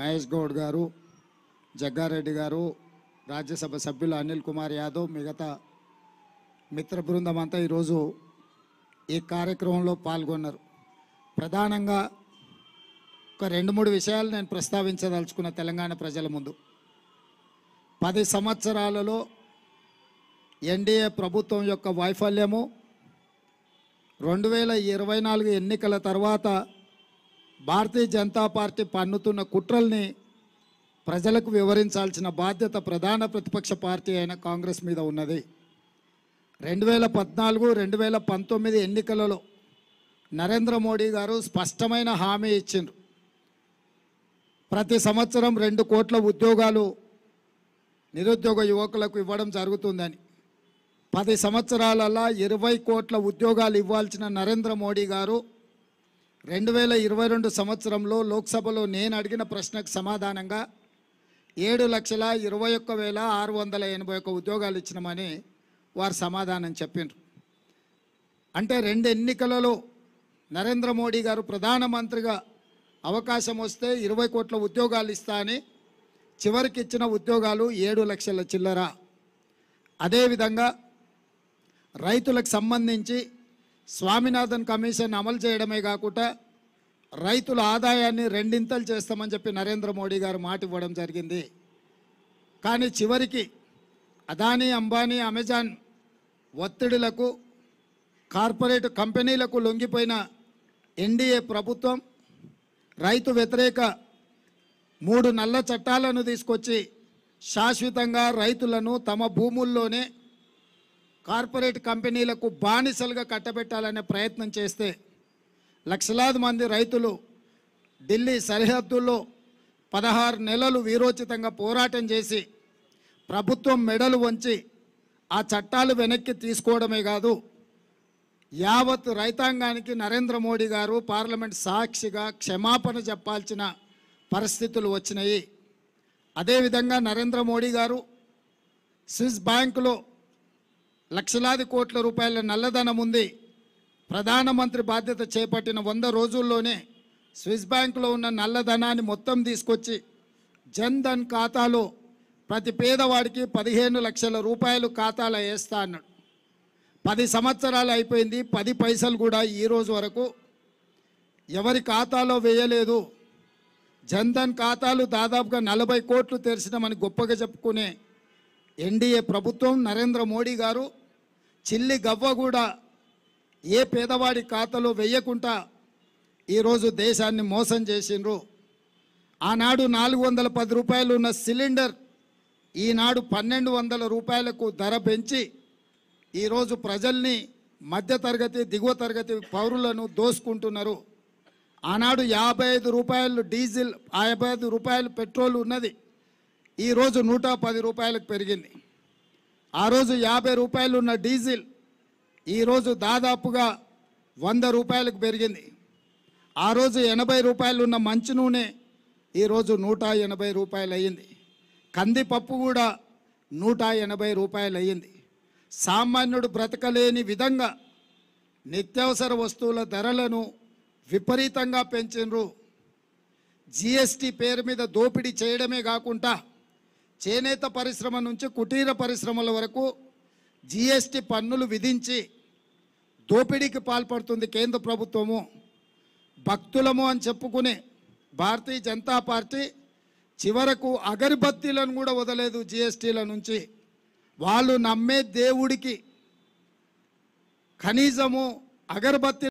మహేష్ గౌడ్ గారు జగ్గారెడ్డి గారు రాజ్యసభ సభ్యులు అనిల్ కుమార్ యాదవ్ మిగతా మిత్ర బృందం అంతా ఈరోజు ఈ కార్యక్రమంలో పాల్గొన్నారు ప్రధానంగా ఒక రెండు మూడు విషయాలు నేను ప్రస్తావించదలుచుకున్న తెలంగాణ ప్రజల ముందు పది సంవత్సరాలలో ఎన్డీఏ ప్రభుత్వం యొక్క వైఫల్యము రెండు వేల ఇరవై నాలుగు ఎన్నికల తర్వాత భారతీయ జనతా పార్టీ పన్నుతున్న కుట్రల్ని ప్రజలకు వివరించాల్సిన బాధ్యత ప్రధాన ప్రతిపక్ష పార్టీ అయిన కాంగ్రెస్ మీద ఉన్నది రెండు వేల పద్నాలుగు రెండు వేల పంతొమ్మిది ఎన్నికలలో నరేంద్ర మోడీ గారు స్పష్టమైన హామీ ఇచ్చిండ్రు ప్రతి సంవత్సరం రెండు కోట్ల ఉద్యోగాలు నిరుద్యోగ యువకులకు ఇవ్వడం జరుగుతుందని పది సంవత్సరాలలో ఇరవై కోట్ల ఉద్యోగాలు ఇవ్వాల్సిన నరేంద్ర మోడీ గారు రెండు వేల ఇరవై రెండు సంవత్సరంలో లోక్సభలో నేను అడిగిన ప్రశ్నకు సమాధానంగా ఏడు లక్షల ఇరవై ఒక్క వేల ఆరు వందల ఎనభై ఒక్క ఉద్యోగాలు ఇచ్చినామని వారు సమాధానం చెప్పిండ్రు అంటే రెండు ఎన్నికలలో నరేంద్ర మోడీ గారు ప్రధానమంత్రిగా అవకాశం వస్తే ఇరవై కోట్ల ఉద్యోగాలు ఇస్తా అని చివరికి ఇచ్చిన ఉద్యోగాలు ఏడు లక్షల చిల్లర అదేవిధంగా రైతులకు సంబంధించి స్వామినాథన్ కమిషన్ అమలు చేయడమే కాకుండా రైతుల ఆదాయాన్ని రెండింతలు చేస్తామని చెప్పి నరేంద్ర మోడీ గారు మాట ఇవ్వడం జరిగింది కానీ చివరికి అదానీ అంబానీ అమెజాన్ ఒత్తిడులకు కార్పొరేట్ కంపెనీలకు లొంగిపోయిన ఎన్డీఏ ప్రభుత్వం రైతు వ్యతిరేక మూడు నల్ల చట్టాలను తీసుకొచ్చి శాశ్వతంగా రైతులను తమ భూముల్లోనే కార్పొరేట్ కంపెనీలకు బానిసలుగా కట్టబెట్టాలనే ప్రయత్నం చేస్తే లక్షలాది మంది రైతులు ఢిల్లీ సరిహద్దుల్లో పదహారు నెలలు వీరోచితంగా పోరాటం చేసి ప్రభుత్వం మెడలు వంచి ఆ చట్టాలు వెనక్కి తీసుకోవడమే కాదు యావత్ రైతాంగానికి నరేంద్ర మోడీ గారు పార్లమెంట్ సాక్షిగా క్షమాపణ చెప్పాల్సిన పరిస్థితులు వచ్చినాయి అదేవిధంగా నరేంద్ర మోడీ గారు స్విస్ బ్యాంకులో లక్షలాది కోట్ల రూపాయల నల్లధనం ఉంది ప్రధానమంత్రి బాధ్యత చేపట్టిన వంద రోజుల్లోనే స్విస్ బ్యాంకులో ఉన్న నల్లధనాన్ని మొత్తం తీసుకొచ్చి జన్ ధన్ ఖాతాలో ప్రతి పేదవాడికి పదిహేను లక్షల రూపాయలు ఖాతాలో వేస్తా అన్నాడు పది సంవత్సరాలు అయిపోయింది పది పైసలు కూడా ఈరోజు వరకు ఎవరి ఖాతాలో వేయలేదు జన్ధన్ ఖాతాలు దాదాపుగా నలభై కోట్లు తెరిచినామని గొప్పగా చెప్పుకునే ఎన్డీఏ ప్రభుత్వం నరేంద్ర మోడీ గారు చిల్లి గవ్వ కూడా ఏ పేదవాడి ఖాతాలో వెయ్యకుండా ఈరోజు దేశాన్ని మోసం చేసిండ్రు ఆనాడు నాలుగు వందల పది రూపాయలు ఉన్న సిలిండర్ ఈనాడు పన్నెండు వందల రూపాయలకు ధర పెంచి ఈరోజు ప్రజల్ని మధ్యతరగతి దిగువ తరగతి పౌరులను దోసుకుంటున్నారు ఆనాడు యాభై ఐదు రూపాయలు డీజిల్ యాభై ఐదు రూపాయలు పెట్రోల్ ఉన్నది ఈరోజు నూట పది రూపాయలకు పెరిగింది ఆ రోజు యాభై రూపాయలు ఉన్న డీజిల్ ఈరోజు దాదాపుగా వంద రూపాయలకు పెరిగింది ఆ రోజు ఎనభై రూపాయలు ఉన్న మంచి నూనె ఈరోజు నూట ఎనభై రూపాయలు అయ్యింది కందిపప్పు కూడా నూట ఎనభై రూపాయలు అయ్యింది సామాన్యుడు బ్రతకలేని విధంగా నిత్యావసర వస్తువుల ధరలను విపరీతంగా పెంచినరు జిఎస్టీ పేరు మీద దోపిడీ చేయడమే కాకుండా చేనేత పరిశ్రమ నుంచి కుటీర పరిశ్రమల వరకు జిఎస్టి పన్నులు విధించి దోపిడీకి పాల్పడుతుంది కేంద్ర ప్రభుత్వము భక్తులము అని చెప్పుకుని భారతీయ జనతా పార్టీ చివరకు అగరబత్తీలను కూడా వదలేదు జిఎస్టీల నుంచి వాళ్ళు నమ్మే దేవుడికి కనీసము అగరబత్తి